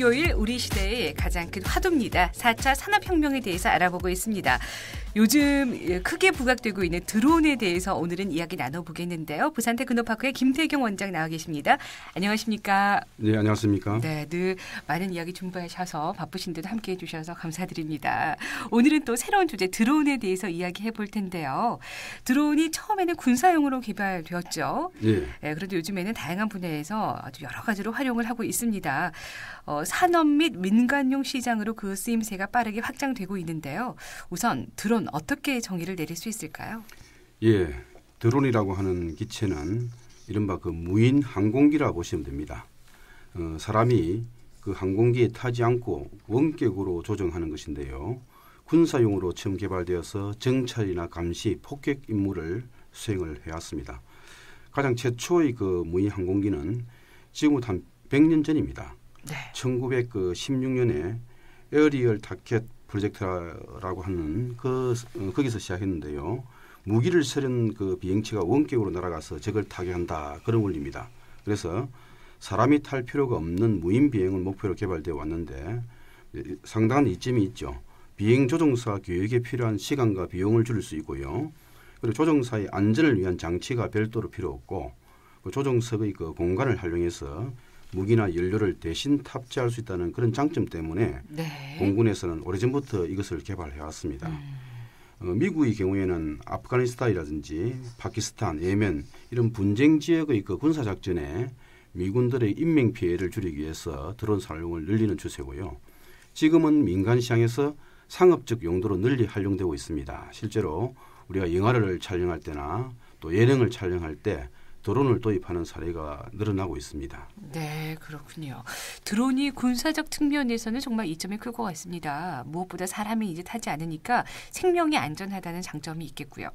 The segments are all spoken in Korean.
목요일 우리 시대의 가장 큰 화두입니다. 4차 산업혁명에 대해서 알아보고 있습니다. 요즘 예, 크게 부각되고 있는 드론에 대해서 오늘은 이야기 나눠보겠는데요. 부산 테크노파크의 김태경 원장 나와 계십니다. 안녕하십니까? 네, 안녕하십니까? 네, 늘 많은 이야기 준비하셔서 바쁘신데도 함께해 주셔서 감사드립니다. 오늘은 또 새로운 주제 드론에 대해서 이야기해 볼 텐데요. 드론이 처음에는 군사용으로 개발되었죠. 네. 네 그런데 요즘에는 다양한 분야에서 아주 여러 가지로 활용을 하고 있습니다. 어, 산업 및 민간용 시장으로 그 쓰임새가 빠르게 확장되고 있는데요. 우선 드론 어떻게 정의를 내릴 수 있을까요? 예, 드론이라고 하는 기체는 이른바 그 무인 항공기라 보시면 됩니다. 어, 사람이 그 항공기에 타지 않고 원격으로 조정하는 것인데요. 군사용으로 처음 개발되어서 정찰이나 감시, 폭격 임무를 수행을 해왔습니다. 가장 최초의 그 무인 항공기는 지금부터 한 100년 전입니다. 네. 1916년에 그 에어리얼 타켓 프로젝트라고 하는 그 어, 거기서 시작했는데요. 무기를 실은 그 비행체가 원격으로 날아가서 적을 타격한다 그런 원리입니다. 그래서 사람이 탈 필요가 없는 무인 비행을 목표로 개발되어 왔는데 상당한 이점이 있죠. 비행 조종사 교육에 필요한 시간과 비용을 줄일 수 있고요. 그리고 조종사의 안전을 위한 장치가 별도로 필요 없고 그 조종석의 그 공간을 활용해서 무기나 연료를 대신 탑재할 수 있다는 그런 장점 때문에 네. 공군에서는 오래전부터 이것을 개발해 왔습니다. 음. 어, 미국의 경우에는 아프가니스탄이라든지 파키스탄, 예멘 이런 분쟁 지역의 그 군사 작전에 미군들의 인명 피해를 줄이기 위해서 드론 사용을 늘리는 추세고요. 지금은 민간 시장에서 상업적 용도로 널리 활용되고 있습니다. 실제로 우리가 영화를 촬영할 때나 또 예능을 촬영할 때 드론을 도입하는 사례가 늘어나고 있습니다. 네, 그렇군요. 드론이 군사적 측면에서는 정말 이점이 클 것 같습니다. 무엇보다 사람이 이제 타지 않으니까 생명이 안전하다는 장점이 있겠고요.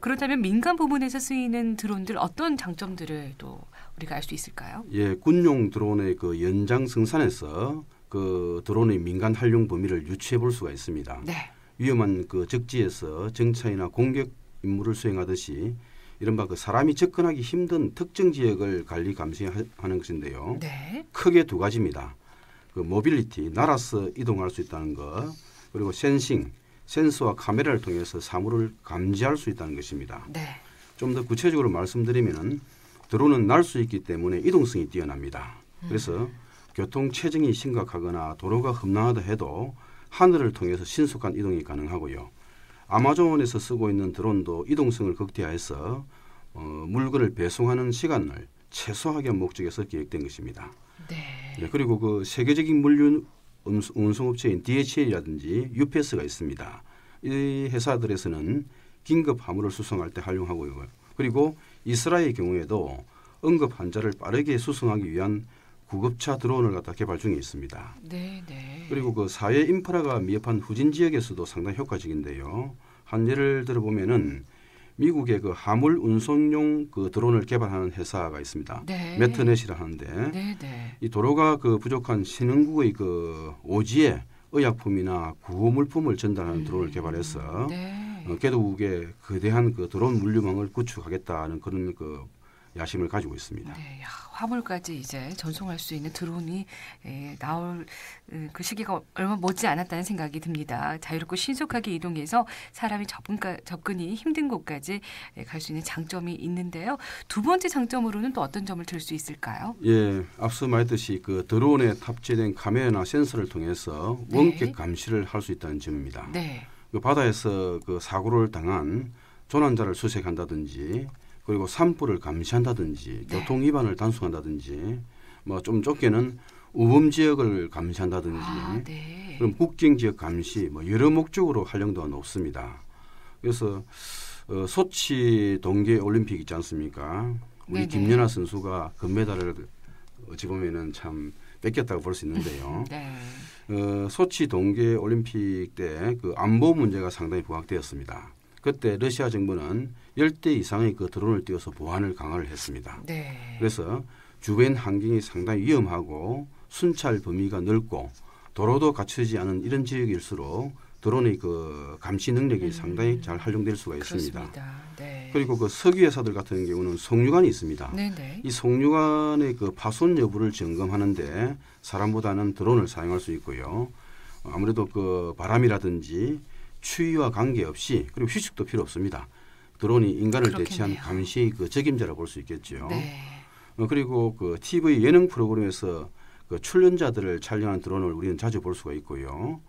그렇다면 민간 부문에서 쓰이는 드론들 어떤 장점들을 또 우리가 알 수 있을까요? 예, 군용 드론의 그 연장 생산에서 그 드론의 민간 활용 범위를 유추해 볼 수가 있습니다. 네. 위험한 그 적지에서 정찰이나 공격 임무를 수행하듯이 이른바 그 사람이 접근하기 힘든 특정 지역을 관리 감시하는 것인데요. 네. 크게 두 가지입니다. 그 모빌리티, 날아서 이동할 수 있다는 것, 그리고 센싱, 센서와 카메라를 통해서 사물을 감지할 수 있다는 것입니다. 네. 좀 더 구체적으로 말씀드리면 드론은 날 수 있기 때문에 이동성이 뛰어납니다. 음. 그래서 음. 교통 체증이 심각하거나 도로가 험난하다 해도 하늘을 통해서 신속한 이동이 가능하고요. 아마존에서 쓰고 있는 드론도 이동성을 극대화해서 어, 물건을 배송하는 시간을 최소하게 목적에서 기획된 것입니다. 네. 네 그리고 그 세계적인 물류 운송업체인 DHL이라든지 UPS가 있습니다. 이 회사들에서는 긴급 화물을 수송할 때 활용하고요. 그리고 이스라엘 경우에도 응급 환자를 빠르게 수송하기 위한 구급차 드론을 갖다 개발 중에 있습니다. 네, 네. 그리고 그 사회 인프라가 미흡한 후진 지역에서도 상당히 효과적인데요. 한 예를 들어보면은 미국의 그 화물 운송용 그 드론을 개발하는 회사가 있습니다. 네. 메트넷이라 하는데 네, 네. 이 도로가 그 부족한 신흥국의 그 오지에 의약품이나 구호 물품을 전달하는 음. 드론을 개발해서 네. 어, 개도국의 거대한 그 드론 물류망을 구축하겠다는 그런 그 야심을 가지고 있습니다. 네, 야, 화물까지 이제 전송할 수 있는 드론이 에, 예, 나올 에, 음, 그 시기가 얼마 못지 않았다는 생각이 듭니다. 자유롭고 신속하게 이동해서 사람이 접근까, 접근이 힘든 곳까지 예, 갈수 있는 장점이 있는데요. 두 번째 장점으로는 또 어떤 점을 들 수 있을까요? 예, 앞서 말했듯이 그 드론에 탑재된 카메라나 센서를 통해서 네. 원격 감시를 할 수 있다는 점입니다. 네. 그 바다에서 그 사고를 당한 조난자를 수색한다든지 그리고 산불을 감시한다든지 네. 교통 위반을 단속한다든지 뭐 좀 좁게는 우범 지역을 감시한다든지 아, 네. 그럼 국경 지역 감시 뭐 여러 목적으로 활용도가 높습니다. 그래서 어, 소치 동계 올림픽 있지 않습니까? 우리 네네. 김연아 선수가 금메달을 어, 어찌 보면은 참 뺏겼다고 볼 수 있는데요. 네. 어, 소치 동계 올림픽 때 그 안보 문제가 상당히 부각되었습니다. 그때 러시아 정부는 열대 이상의 그 드론을 띄워서 보안을 강화를 했습니다. 네. 그래서 주변 환경이 상당히 위험하고 순찰 범위가 넓고 도로도 갖추지 않은 이런 지역일수록 드론의 그 감시 능력이 음. 상당히 잘 활용될 수가 있습니다. 네. 그리고 그 석유 회사들 같은 경우는 송유관이 있습니다. 네네. 네. 이 송유관의 그 파손 여부를 점검하는데 사람보다는 드론을 사용할 수 있고요. 아무래도 그 바람이라든지 추위와 관계없이 그리고 휴식도 필요 없습니다. 드론이 인간을 그렇겠네요. 대체한 감시그 적임자라 볼수 있겠죠. 네. 어, 그리고 그 TV 예능 프로그램에서 그 출연자들을 촬영한 드론을 우리는 자주 볼 수가 있고요.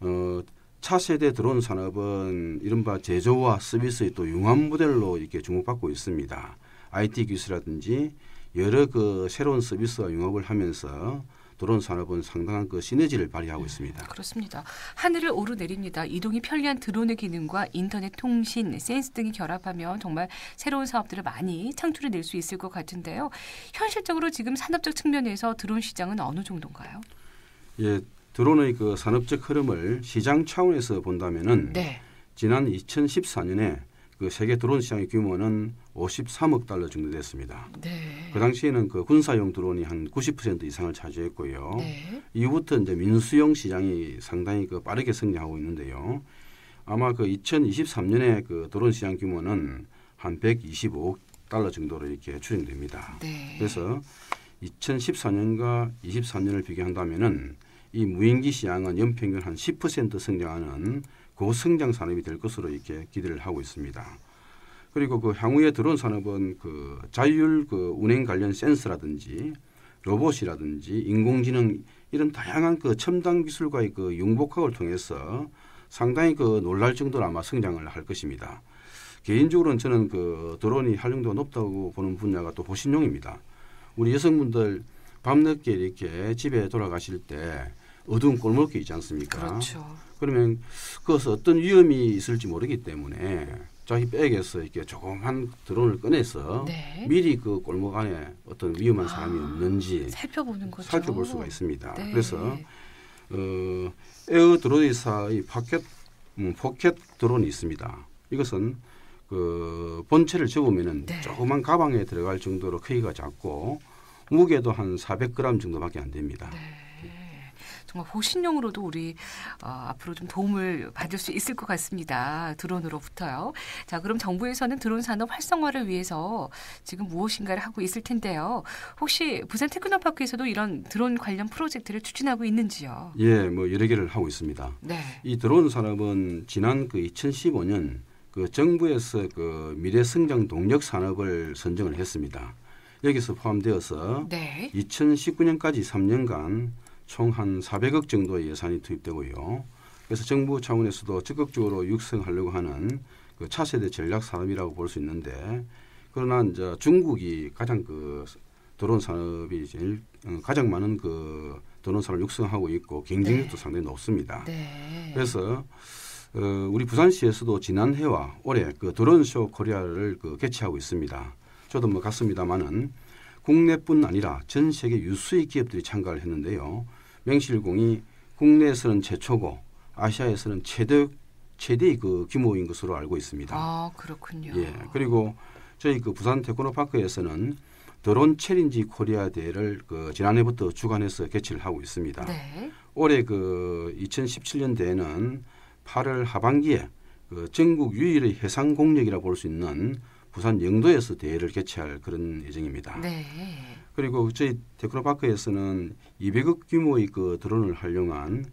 어, 차세대 드론 산업은 이른바 제조와 서비스의 또 융합 모델로 이렇게 주목받고 있습니다. IT 기술이라든지 여러 그 새로운 서비스와 융합을 하면서 드론 산업은 상당한 그 시너지를 발휘하고 있습니다. 그렇습니다. 하늘을 오르내립니다. 이동이 편리한 드론의 기능과 인터넷 통신, 센스 등이 결합하면 정말 새로운 사업들을 많이 창출해 낼 수 있을 것 같은데요. 현실적으로 지금 산업적 측면에서 드론 시장은 어느 정도인가요? 예, 드론의 그 산업적 흐름을 시장 차원에서 본다면은 네. 지난 2014년에 그 세계 드론 시장의 규모는 53억 달러 정도 됐습니다. 네. 그 당시에는 그 군사용 드론이 한 90% 이상을 차지했고요. 네. 이후부터 이제 민수용 시장이 상당히 그 빠르게 성장하고 있는데요. 아마 그 2023년에 그 드론 시장 규모는 한 125억 달러 정도로 이렇게 추정됩니다. 네. 그래서 2014년과 23년을 비교한다면은 이 무인기 시장은 연평균 한 10% 성장하는 그성장 산업이 될 것으로 이렇게 기대를 하고 있습니다. 그리고 그 향후에 들어온 산업은 그 자율 그 운행 관련 센서라든지 로봇이라든지 인공지능 이런 다양한 그 첨단 기술과의 그 융복합을 통해서 상당히 그 놀랄 정도로 아마 성장을 할 것입니다. 개인적으로는 저는 그 드론이 활용도가 높다고 보는 분야가 또 호신용입니다. 우리 여성분들 밤늦게 이렇게 집에 돌아가실 때 어두운 골목길 있지 않습니까? 그렇죠. 그러면 그것에 어떤 위험이 있을지 모르기 때문에 자기 백에서 이렇게 조그만 드론을 꺼내서 네. 미리 그 골목 안에 어떤 위험한 아, 사람이 아, 없는지 살펴보는 거죠. 살펴볼 수가 있습니다. 네. 그래서 어, 에어 드론이사의 포켓 음, 포켓 드론이 있습니다. 이것은 그 본체를 접으면은 네. 조그만 가방에 들어갈 정도로 크기가 작고 무게도 한 400g 정도밖에 안 됩니다. 네. 정말 보신용으로도 우리 어, 앞으로 좀 도움을 받을 수 있을 것 같습니다. 드론으로부터요. 자, 그럼 정부에서는 드론 산업 활성화를 위해서 지금 무엇인가를 하고 있을 텐데요. 혹시 부산 테크노파크에서도 이런 드론 관련 프로젝트를 추진하고 있는지요? 예, 뭐 여러 개를 하고 있습니다. 네. 이 드론 산업은 지난 그 2015년 그 정부에서 그 미래 성장 동력 산업을 선정을 했습니다. 여기서 포함되어서 네. 2019년까지 3년간 총한 400억 정도의 예산이 투입되고요. 그래서 정부 차원에서도 적극적으로 육성하려고 하는 그 차세대 전략 산업이라고 볼 수 있는데 그러나 이제 중국이 가장 그 드론 산업이 제일 어, 가장 많은 그 드론 산업 을 육성하고 있고 경쟁력도 네. 상당히 높습니다. 네. 그래서 어, 우리 부산시에서도 지난해와 올해 그 드론쇼 코리아를 그 개최하고 있습니다. 저도 뭐 갔습니다만은 국내뿐 아니라 전 세계 유수의 기업들이 참가를 했는데요. 맹실공이 국내에서는 최초고 아시아에서는 최대 최대의 그 규모인 것으로 알고 있습니다. 아 그렇군요. 예 그리고 저희 그 부산 테크노 파크에서는 드론 챌린지 코리아 대회를 그 지난해부터 주관해서 개최를 하고 있습니다. 네. 올해 그 2017년 대회는 8월 하반기에 그 전국 유일의 해상 공력이라 볼 수 있는 부산 영도에서 대회를 개최할 그런 예정입니다. 네. 그리고 저희 테크노파크에서는 200억 규모의 그 드론을 활용한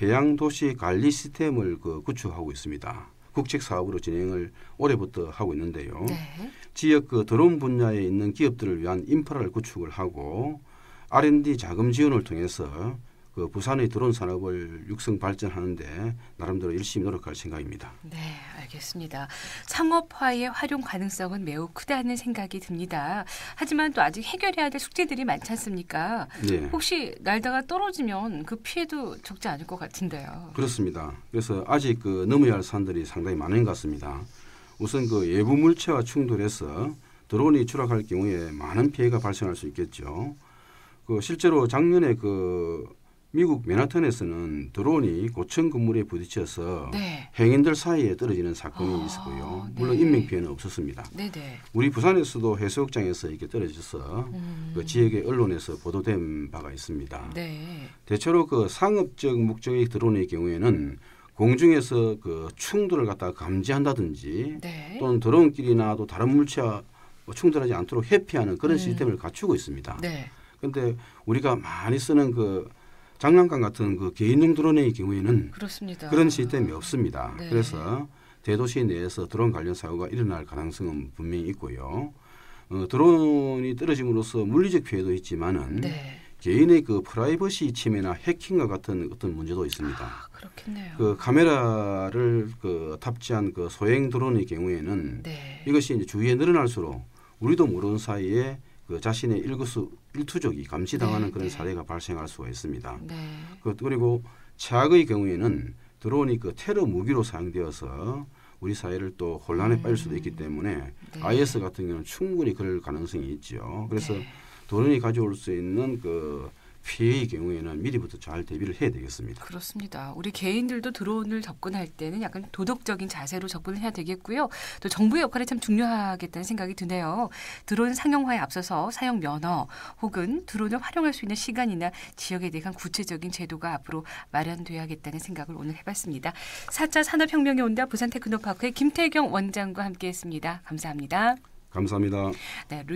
해양 도시 관리 시스템을 그 구축하고 있습니다. 국책 사업으로 진행을 올해부터 하고 있는데요. 네. 지역 그 드론 분야에 있는 기업들을 위한 인프라를 구축을 하고 R&D 자금 지원을 통해서 그 부산의 드론 산업을 육성 발전하는데 나름대로 열심히 노력할 생각입니다. 네, 알겠습니다. 상업화의 활용 가능성은 매우 크다는 생각이 듭니다. 하지만 또 아직 해결해야 될 숙제들이 많지 않습니까? 네. 혹시 날다가 떨어지면 그 피해도 적지 않을 것 같은데요. 그렇습니다. 그래서 아직 그 넘어야 할 산들이 상당히 많은 것 같습니다. 우선 그 외부 물체와 충돌해서 드론이 추락할 경우에 많은 피해가 발생할 수 있겠죠. 그 실제로 작년에 그 미국 맨하탄에서는 드론이 고층 건물에 부딪혀서 네. 행인들 사이에 떨어지는 사건이 아, 있었고요. 네. 물론 네. 인명 피해는 없었습니다. 네, 네, 우리 부산에서도 해수욕장에서 이렇게 떨어져서 음. 그 지역의 언론에서 보도된 바가 있습니다. 네. 대체로 그 상업적 목적의 드론의 경우에는 공중에서 그 충돌을 갖다 감지한다든지 또는 드론끼리나 또 다른 물체와 뭐 충돌하지 않도록 회피하는 그런 음. 시스템을 갖추고 있습니다. 그런데 우리가 많이 쓰는 그 장난감 같은 그 개인용 드론의 경우에는 그렇습니다. 그런 시스템이 없습니다. 네. 그래서 대도시 내에서 드론 관련 사고가 일어날 가능성은 분명히 있고요. 어, 드론이 떨어짐으로써 물리적 피해도 있지만은 네. 개인의 그 프라이버시 침해나 해킹과 같은 어떤 문제도 있습니다. 아, 그렇겠네요. 그 카메라를 그 탑재한 그 소형 드론의 경우에는 네. 이것이 이제 주위에 늘어날수록 우리도 모르는 사이에 그 자신의 일거수 일투족이 감시당하는 네, 그런 네. 사례가 발생할 수가 있습니다. 네. 그, 그리고 최악의 경우에는 드론이 그 테러 무기로 사용되어서 우리 사회를 또 혼란에 음. 빠질 수도 있기 때문에 네. IS 같은 경우는 충분히 그럴 가능성이 있죠. 그래서 네. 드론이 가져올 수 있는 그 피해의 경우에는 미리부터 잘 대비를 해야 되겠습니다. 그렇습니다. 우리 개인들도 드론을 접근할 때는 약간 도덕적인 자세로 접근을 해야 되겠고요. 또 정부의 역할이 참 중요하겠다는 생각이 드네요. 드론 상용화에 앞서서 사용 면허 혹은 드론을 활용할 수 있는 시간이나 지역에 대한 구체적인 제도가 앞으로 마련돼야겠다는 생각을 오늘 해봤습니다. 4차 산업혁명이 온다 부산 테크노파크의 김태경 원장과 함께했습니다. 감사합니다. 감사합니다. 네,